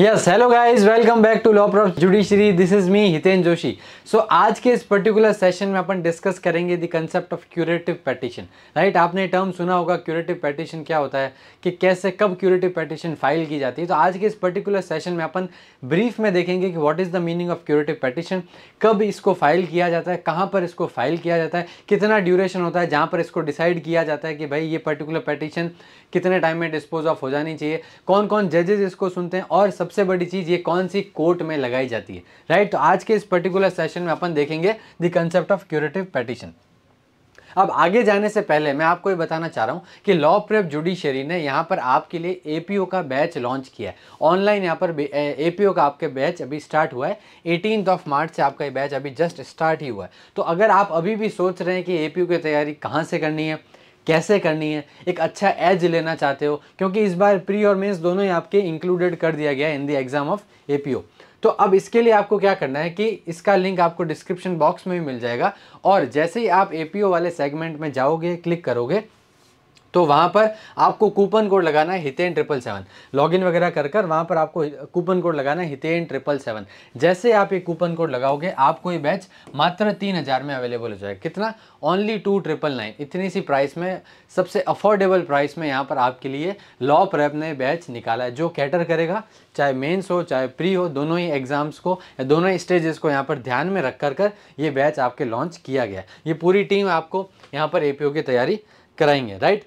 Yes hello guys welcome back to law prof judiciary this is me Hiten Joshi so आज के इस particular session में अपन डिस्कस करेंगे the concept of curative petition right आपने term सुना होगा क्यूरेटिव पेटिशन क्या होता है कि कैसे कब क्यूरेटिव पेटिशन फाइल की जाती है तो आज के इस पर्टिकुलर सेशन में अपन ब्रीफ में देखेंगे कि what is the meaning of curative petition कब इसको फाइल किया जाता है कहाँ पर इसको फाइल किया जाता है कितना ड्यूरेशन होता है जहाँ पर इसको डिसाइड किया जाता है कि भाई ये पर्टिकुलर पेटिशन कितने टाइम में डिस्पोज ऑफ हो जानी चाहिए कौन कौन जजेज इसको सुनते हैं और सब सबसे बड़ी चीज़ ये कौन सी कोर्ट में लगाई जाती है राइट तो आज के इस पर्टिकुलर सेशन में अपन देखेंगे the concept of curative petition अब आगे जाने से पहले मैं आपको ये बताना चाह रहा हूँ कि लॉ प्रेप जुडिशरी ने यहाँ पर आपके लिए एपीओ का बैच लॉन्च किया है ऑनलाइन यहाँ पर एपीओ का आपके बैच अभी स्टार्ट हुआ है एटीन ऑफ मार्च से आपका ये बैच अभी जस्ट स्टार्ट ही हुआ है तो अगर आप अभी भी सोच रहे हैं कि एपीओ की तैयारी कहाँ से करनी है कैसे करनी है एक अच्छा एज लेना चाहते हो क्योंकि इस बार प्री और मेंस दोनों ही आपके इंक्लूडेड कर दिया गया है in the exam of a तो अब इसके लिए आपको क्या करना है कि इसका लिंक आपको डिस्क्रिप्शन बॉक्स में भी मिल जाएगा और जैसे ही आप ए वाले सेगमेंट में जाओगे क्लिक करोगे तो वहाँ पर आपको कूपन कोड लगाना है हितेन ट्रिपल सेवन लॉगिन वगैरह कर कर वहाँ पर आपको कूपन कोड लगाना है हितेन ट्रिपल सेवन जैसे आप ये कूपन कोड लगाओगे आपको ये बैच मात्र तीन हज़ार में अवेलेबल हो जाएगा कितना ओनली टू ट्रिपल नाइन इतनी सी प्राइस में सबसे अफोर्डेबल प्राइस में यहाँ पर आपके लिए लॉ प्रेप ने बैच निकाला है जो कैटर करेगा चाहे मेन्स हो चाहे प्री हो दोनों ही एग्जाम्स को या दोनों ही स्टेजेस को यहाँ पर ध्यान में रख कर कर ये बैच आपके लॉन्च किया गया ये पूरी टीम आपको यहाँ पर ओ की तैयारी कराएंगे राइट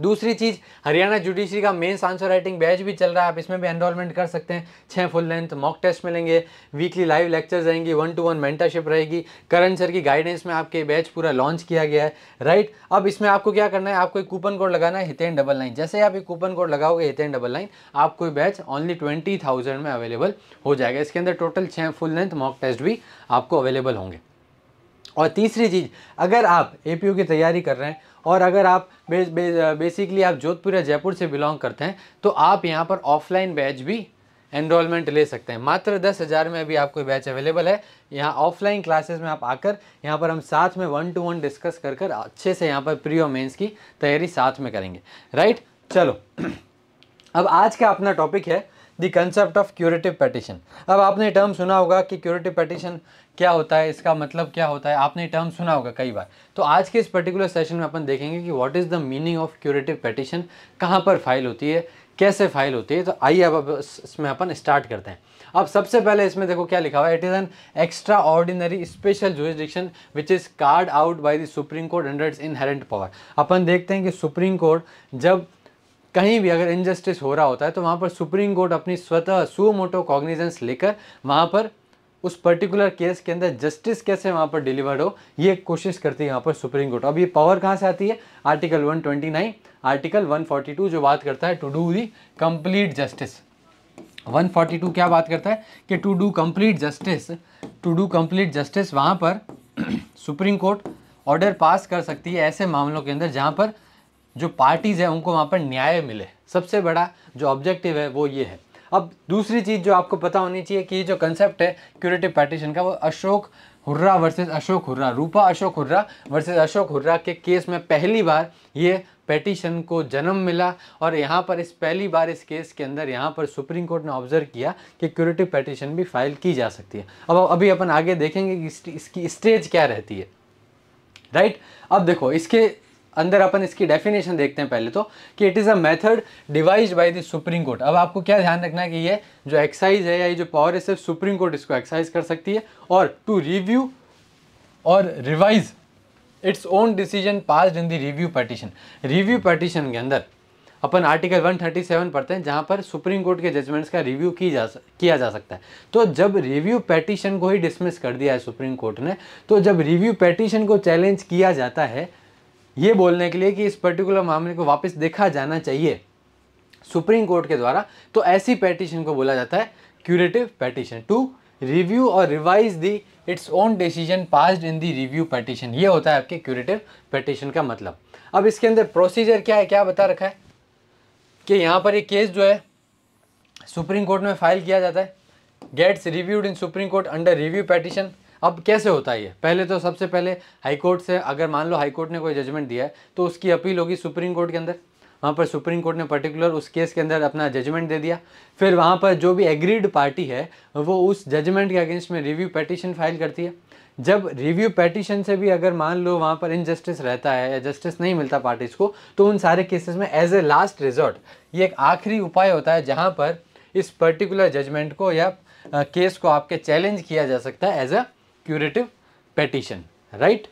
दूसरी चीज़ हरियाणा जुडिशरी का मेन आंसर राइटिंग बैच भी चल रहा है आप इसमें भी एनरोलमेंट कर सकते हैं छह फुल लेंथ मॉक टेस्ट मिलेंगे वीकली लाइव लेक्चर्स रहेंगी वन टू वन मेंटरशिप रहेगी करण सर की गाइडेंस में आपके बैच पूरा लॉन्च किया गया है राइट अब इसमें आपको क्या करना है आपको एक कूपन कोड लगाना है हितेन डबल नाइन जैसे आप एक कूपन कोड लगाओगे हितेन डबल नाइन आपको बैच ओनली ट्वेंटी थाउजेंड में अवेलेबल हो जाएगा इसके अंदर टोटल छः फुल लेंथ मॉक टेस्ट भी आपको अवेलेबल होंगे और तीसरी चीज़ अगर आप ए की तैयारी कर रहे हैं और अगर आप बे, बे, बेसिकली आप जोधपुर या जयपुर से बिलोंग करते हैं तो आप यहाँ पर ऑफलाइन बैच भी एनरोलमेंट ले सकते हैं मात्र दस हज़ार में अभी आपको बैच अवेलेबल है यहाँ ऑफलाइन क्लासेस में आप आकर यहाँ पर हम साथ में वन टू वन डिस्कस कर कर अच्छे से यहाँ पर प्री और मेन्स की तैयारी साथ में करेंगे राइट चलो अब आज का अपना टॉपिक है the concept of curative petition अब आपने टर्म सुना होगा कि क्यूरेटिव पेटिशन क्या होता है इसका मतलब क्या होता है आपने टर्म सुना होगा कई बार तो आज के इस पर्टिकुलर सेशन में अपन देखेंगे कि what is the meaning of curative petition कहाँ पर फाइल होती है कैसे फाइल होती है तो आइए अब अब इसमें अपन स्टार्ट करते हैं अब सबसे पहले इसमें देखो क्या लिखा हुआ है it is an extraordinary special jurisdiction which is carried out by the Supreme Court under its inherent power अपन देखते हैं कि सुप्रीम कोर्ट जब कहीं भी अगर इनजस्टिस हो रहा होता है तो वहाँ पर सुप्रीम कोर्ट अपनी स्वतः सुमोटो कॉग्निजेंस लेकर वहाँ पर उस पर्टिकुलर केस के अंदर जस्टिस कैसे वहाँ पर डिलीवर्ड हो ये कोशिश करती है वहाँ पर सुप्रीम कोर्ट अब ये पावर कहाँ से आती है आर्टिकल 129 आर्टिकल 142 जो बात करता है to do the complete justice 142 क्या बात करता है कि to do complete justice to do complete justice वहाँ पर सुप्रीम कोर्ट ऑर्डर पास कर सकती है ऐसे मामलों के अंदर जहाँ पर जो पार्टीज़ हैं उनको वहाँ पर न्याय मिले सबसे बड़ा जो ऑब्जेक्टिव है वो ये है अब दूसरी चीज़ जो आपको पता होनी चाहिए कि जो कंसेप्ट है क्यूरेटिव पार्टीशन का वो अशोक हुर्रा वर्सेस अशोक हुर्रा रूपा अशोक हुर्रा वर्सेस अशोक हुर्रा के केस में पहली बार ये पेटिशन को जन्म मिला और यहाँ पर इस पहली बार इस केस के अंदर यहाँ पर सुप्रीम कोर्ट ने ऑब्जर्व किया कि क्यूरेटिव पेटिशन भी फाइल की जा सकती है अब अभी अपन आगे देखेंगे कि इसकी स्टेज क्या रहती है राइट अब देखो इसके अंदर अपन इसकी डेफिनेशन देखते हैं पहले तो कि it is a method devised by the Supreme Court अब आपको क्या ध्यान रखना है कि ये जो एक्साइज है या ये जो पावर है सिर्फ सुप्रीम कोर्ट इसको एक्साइज कर सकती है और टू रिव्यू और revise its own decision passed in the review petition review petition के अंदर अपन आर्टिकल 137 पढ़ते हैं जहाँ पर सुप्रीम कोर्ट के जजमेंट्स का रिव्यू की जा किया जा सकता है तो जब रिव्यू पेटिशन को ही डिसमिस कर दिया है सुप्रीम कोर्ट ने तो जब रिव्यू पेटिशन को चैलेंज किया जाता है ये बोलने के लिए कि इस पर्टिकुलर मामले को वापस देखा जाना चाहिए सुप्रीम कोर्ट के द्वारा तो ऐसी पेटिशन को बोला जाता है क्यूरेटिव पेटिशन टू रिव्यू और revise the its own decision passed in the review petition ये होता है आपके क्यूरेटिव पेटिशन का मतलब अब इसके अंदर प्रोसीजर क्या है क्या बता रखा है कि यहाँ पर एक केस जो है सुप्रीम कोर्ट में फाइल किया जाता है gets reviewed in Supreme Court under review petition अब कैसे होता है ये पहले तो सबसे पहले हाई कोर्ट से अगर मान लो हाई कोर्ट ने कोई जजमेंट दिया है तो उसकी अपील होगी सुप्रीम कोर्ट के अंदर वहाँ पर सुप्रीम कोर्ट ने पर्टिकुलर उस केस के अंदर अपना जजमेंट दे दिया फिर वहाँ पर जो भी एग्रीड पार्टी है वो उस जजमेंट के अगेंस्ट में रिव्यू पटिशन फाइल करती है जब रिव्यू पटिशन से भी अगर मान लो वहाँ पर इनजस्टिस रहता है या जस्टिस नहीं मिलता पार्टीज़ को तो उन सारे केसेस में एज ए लास्ट रिजॉर्ट ये एक आखिरी उपाय होता है जहाँ पर इस पर्टिकुलर जजमेंट को या केस को आपके चैलेंज किया जा सकता है as a curative petition right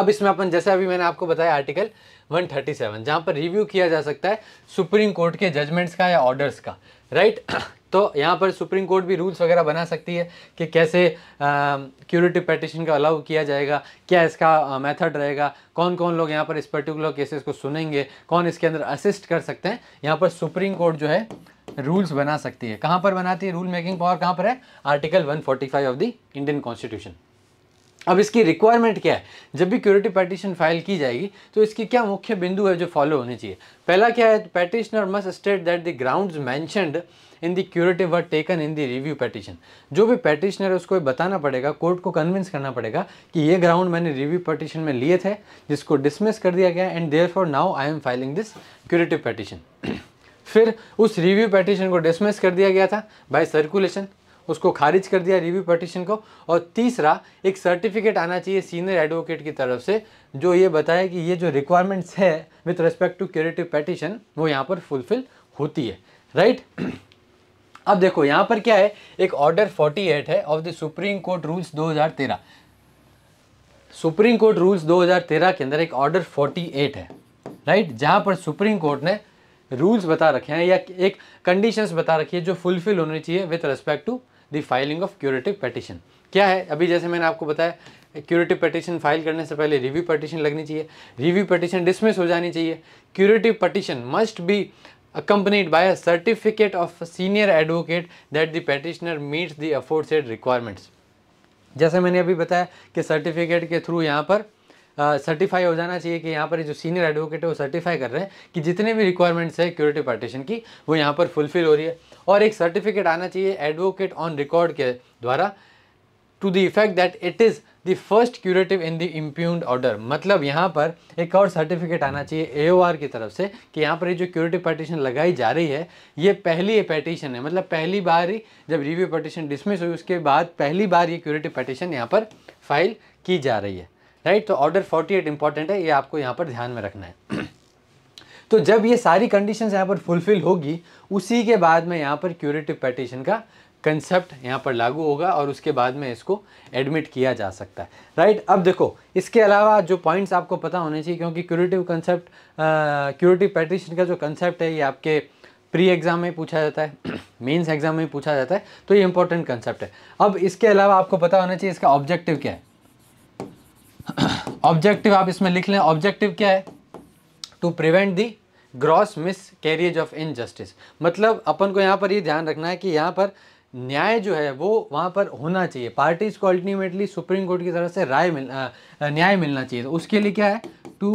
अब इसमें अपन जैसे अभी मैंने आपको बताया आर्टिकल 137 जहां पर रिव्यू किया जा सकता है सुप्रीम कोर्ट के जजमेंट्स का या ऑर्डर्स का राइट तो यहाँ पर सुप्रीम कोर्ट भी रूल्स वगैरह बना सकती है कि कैसे क्यूरेटिव पेटिशन का अलाउ किया जाएगा क्या इसका मेथड रहेगा कौन कौन लोग यहाँ पर इस पर्टिकुलर केसेस को सुनेंगे कौन इसके अंदर असिस्ट कर सकते हैं यहाँ पर सुप्रीम कोर्ट जो है रूल्स बना सकती है कहाँ पर बनाती है रूल मेकिंग पावर कहाँ पर है article 145 of the Indian constitution अब इसकी रिक्वायरमेंट क्या है जब भी क्यूरेटिव पटिशन फाइल की जाएगी तो इसकी क्या मुख्य बिंदु है जो फॉलो होने चाहिए पहला क्या है petitioner must state that the grounds mentioned in the curative were taken in the review petition जो भी पेटिशनर है उसको बताना पड़ेगा कोर्ट को कन्विंस करना पड़ेगा कि ये ग्राउंड मैंने रिव्यू पटिशन में लिए थे जिसको डिसमिस कर दिया गया and therefore now I am filing this curative petition फिर उस रिव्यू पटिशन को डिसमिस कर दिया गया था बाय सर्कुलेशन उसको खारिज कर दिया रिव्यू पटिशन को और तीसरा एक सर्टिफिकेट आना चाहिए सीनियर एडवोकेट की तरफ से जो ये बताए कि ये जो रिक्वायरमेंट्स है with respect to curative petition वो यहाँ पर फुलफिल होती है राइट अब देखो यहाँ पर क्या है एक ऑर्डर 48 है of the Supreme Court rules 2013 Supreme Court rules 2013 के अंदर एक ऑर्डर 48 है राइट जहां जहाँ पर सुप्रीम कोर्ट ने रूल्स बता रखे हैं या एक कंडीशंस बता रखी है जो फुलफिल होनी चाहिए with respect to the filing of curative petition क्या है अभी जैसे मैंने आपको बताया क्यूरेटिव पटिशन फाइल करने से पहले रिव्यू पटिशन लगनी चाहिए रिव्यू पटिशन डिसमिस हो जानी चाहिए curative petition must be accompanied by a certificate of senior advocate that petitioner meets petitioner meets the requirements जैसे मैंने अभी बताया कि सर्टिफिकेट के थ्रू यहाँ पर सर्टिफाई हो जाना चाहिए कि यहाँ पर जो सीनियर एडवोकेट है वो सर्टिफाई कर रहे हैं कि जितने भी रिक्वायरमेंट्स है क्यूरेटिव पार्टीशन की वो यहाँ पर फुलफिल हो रही है और एक सर्टिफिकेट आना चाहिए एडवोकेट ऑन रिकॉर्ड के द्वारा to the effect that it is the first curative in the impugned order मतलब यहाँ पर एक और सर्टिफिकेट आना चाहिए ए की तरफ से कि यहाँ पर ये जो क्यूरेटिव पार्टीशन लगाई जा रही है ये पहली पटिशन है मतलब पहली बार ही जब रिव्यू पटिशन डिसमिस हुई उसके बाद पहली बार ये क्यूरेटिव पटिशन यहाँ पर फाइल की जा रही है राइट तो ऑर्डर 48 इंपॉर्टेंट है ये आपको यहाँ पर ध्यान में रखना है तो जब ये सारी कंडीशंस यहाँ पर फुलफिल होगी उसी के बाद में यहाँ पर क्यूरेटिव पेटिशन का कंसेप्ट यहाँ पर लागू होगा और उसके बाद में इसको एडमिट किया जा सकता है राइट अब देखो इसके अलावा जो पॉइंट्स आपको पता होने चाहिए क्योंकि क्यूरेटिव कंसेप्ट क्यूरेटिव पेटिशन का जो कंसेप्ट है ये आपके प्री एग्ज़ाम में पूछा जाता है मेंस एग्ज़ाम में पूछा जाता है तो ये इंपॉर्टेंट कंसेप्ट है अब इसके अलावा आपको पता होना चाहिए इसका ऑब्जेक्टिव क्या है ऑब्जेक्टिव आप इसमें लिख लें ऑब्जेक्टिव क्या है to prevent the gross miscarriage of injustice मतलब अपन को यहाँ पर ये ध्यान रखना है कि यहाँ पर न्याय जो है वो वहाँ पर होना चाहिए पार्टीज को अल्टीमेटली सुप्रीम कोर्ट की तरफ से राय मिल आ, न्याय मिलना चाहिए तो उसके लिए क्या है to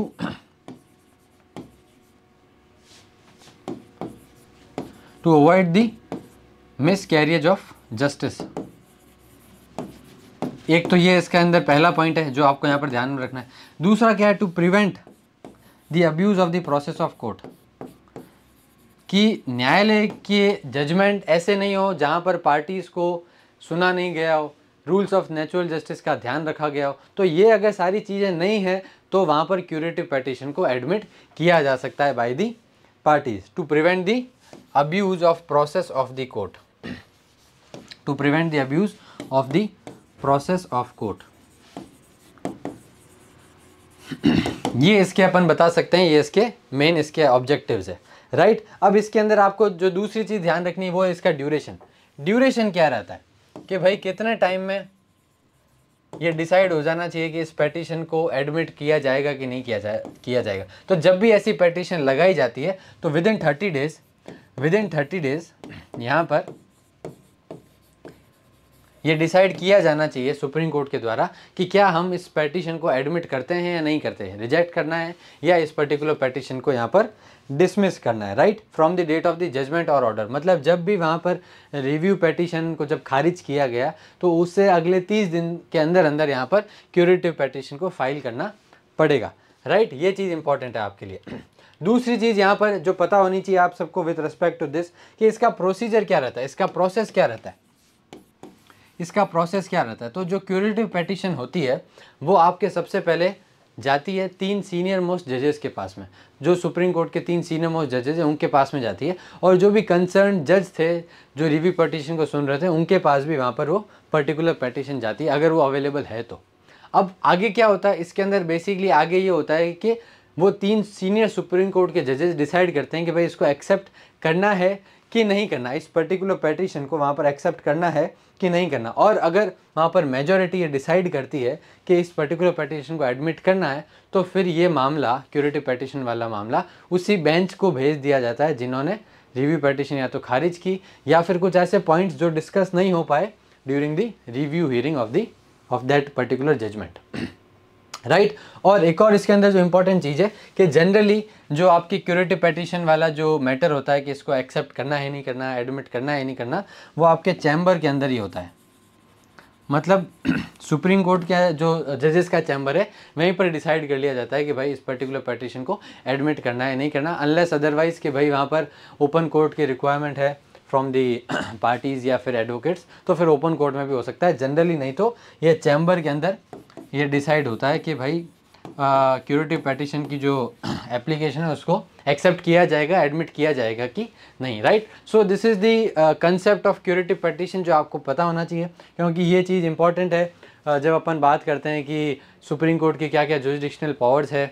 to avoid the miscarriage of justice एक तो ये इसके अंदर पहला पॉइंट है जो आपको यहाँ पर ध्यान में रखना है दूसरा क्या है to prevent the abuse of the process of court कि न्यायालय के जजमेंट ऐसे नहीं हो जहाँ पर पार्टीज़ को सुना नहीं गया हो रूल्स ऑफ नेचुरल जस्टिस का ध्यान रखा गया हो तो ये अगर सारी चीज़ें नहीं हैं तो वहाँ पर क्यूरेटिव पटिशन को एडमिट किया जा सकता है by the parties to prevent the abuse of process of the court to prevent the abuse of the process of court ये इसके अपन बता सकते हैं ये इसके मेन इसके ऑब्जेक्टिव्स है राइट right? अब इसके अंदर आपको जो दूसरी चीज़ ध्यान रखनी है वो है इसका ड्यूरेशन ड्यूरेशन क्या रहता है कि भाई कितने टाइम में ये डिसाइड हो जाना चाहिए कि इस पेटिशन को एडमिट किया जाएगा कि नहीं किया जाए किया जाएगा तो जब भी ऐसी पेटिशन लगाई जाती है तो within thirty days within thirty days यहाँ पर ये डिसाइड किया जाना चाहिए सुप्रीम कोर्ट के द्वारा कि क्या हम इस पेटिशन को एडमिट करते हैं या नहीं करते हैं रिजेक्ट करना है या इस पर्टिकुलर पेटिशन को यहाँ पर डिसमिस करना है right from the date of the judgment और ऑर्डर मतलब जब भी वहाँ पर रिव्यू पेटिशन को जब खारिज किया गया तो उससे अगले तीस दिन के अंदर अंदर यहाँ पर क्यूरेटिव पेटिशन को फाइल करना पड़ेगा राइट right? ये चीज़ इंपॉर्टेंट है आपके लिए दूसरी चीज़ यहाँ पर जो पता होनी चाहिए आप सबको विथ रिस्पेक्ट टू दिस कि इसका प्रोसीजर क्या रहता है इसका प्रोसेस क्या रहता है इसका प्रोसेस क्या रहता है तो जो क्यूरेटिव पटिशन होती है वो आपके सबसे पहले जाती है तीन सीनियर मोस्ट जजेस के पास में जो सुप्रीम कोर्ट के तीन सीनियर मोस्ट जजेस हैं उनके पास में जाती है और जो भी कंसर्न जज थे जो रिव्यू पटिशन को सुन रहे थे उनके पास भी वहाँ पर वो पर्टिकुलर पटिशन जाती है अगर वो अवेलेबल है तो अब आगे क्या होता है इसके अंदर बेसिकली आगे ये होता है कि वो तीन सीनियर सुप्रीम कोर्ट के जजेस डिसाइड करते हैं कि भाई इसको एक्सेप्ट करना है कि नहीं करना इस पर्टिकुलर पटिशन को वहाँ पर एक्सेप्ट करना है कि नहीं करना और अगर वहाँ पर मेजोरिटी ये डिसाइड करती है कि इस पर्टिकुलर पटिशन को एडमिट करना है तो फिर ये मामला क्यूरेटिव पटिशन वाला मामला उसी बेंच को भेज दिया जाता है जिन्होंने रिव्यू पटिशन या तो खारिज की या फिर कुछ ऐसे पॉइंट्स जो डिस्कस नहीं हो पाए during the review hearing of the of that particular judgment right right? और एक और इसके अंदर जो इम्पोर्टेंट चीज़ है कि जनरली जो आपकी क्यूरेटिव पेटिशन वाला जो मैटर होता है कि इसको एक्सेप्ट करना है नहीं करना है एडमिट करना है नहीं करना वो आपके चैम्बर के अंदर ही होता है मतलब सुप्रीम कोर्ट के जो जजेस का चैम्बर है वहीं पर डिसाइड कर लिया जाता है कि भाई इस पर्टिकुलर पटिशन को एडमिट करना है नहीं करना अनलेस अदरवाइज़ कि भाई वहाँ पर ओपन कोर्ट की रिक्वायरमेंट है फ्रॉम दी पार्टीज़ या फिर एडवोकेट्स तो फिर ओपन कोर्ट में भी हो सकता है जनरली नहीं तो ये चैम्बर के अंदर ये डिसाइड होता है कि भाई क्यूरेटिव पटिशन की जो एप्लीकेशन है उसको एक्सेप्ट किया जाएगा एडमिट किया जाएगा कि नहीं right so this is the concept of curative petition जो आपको पता होना चाहिए क्योंकि ये चीज़ इंपॉर्टेंट है uh, जब अपन बात करते हैं कि सुप्रीम कोर्ट के क्या क्या जोजिडिक्शनल पावर्स है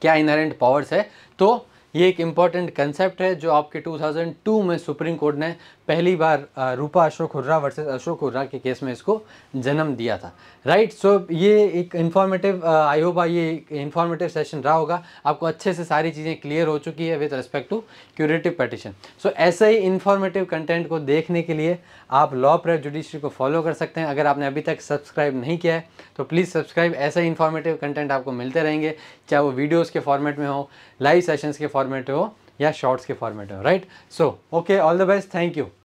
क्या इनहेरेंट पावर्स है तो ये एक इम्पॉर्टेंट कंसेप्ट है जो आपके 2002 में सुप्रीम कोर्ट ने पहली बार रूपा अशोक हुर्रा वर्सेस अशोक हुर्रा के केस में इसको जन्म दिया था राइट सो so, ये एक इन्फॉर्मेटिव आई होप ये इन्फॉर्मेटिव सेशन रहा होगा आपको अच्छे से सारी चीज़ें क्लियर हो चुकी है with respect to curative petition so ऐसे ही इन्फॉर्मेटिव कंटेंट को देखने के लिए आप लॉ प्रेफ जुडिशरी को फॉलो कर सकते हैं अगर आपने अभी तक सब्सक्राइब नहीं किया है तो प्लीज़ सब्सक्राइब ऐसे ही इन्फॉर्मेटिव कंटेंट आपको मिलते रहेंगे चाहे वो वीडियोस के फॉर्मेट में हो लाइव सेशंस के फॉर्मेट में हो या शॉर्ट्स के फॉर्मेट में हो right so okay all the best thank you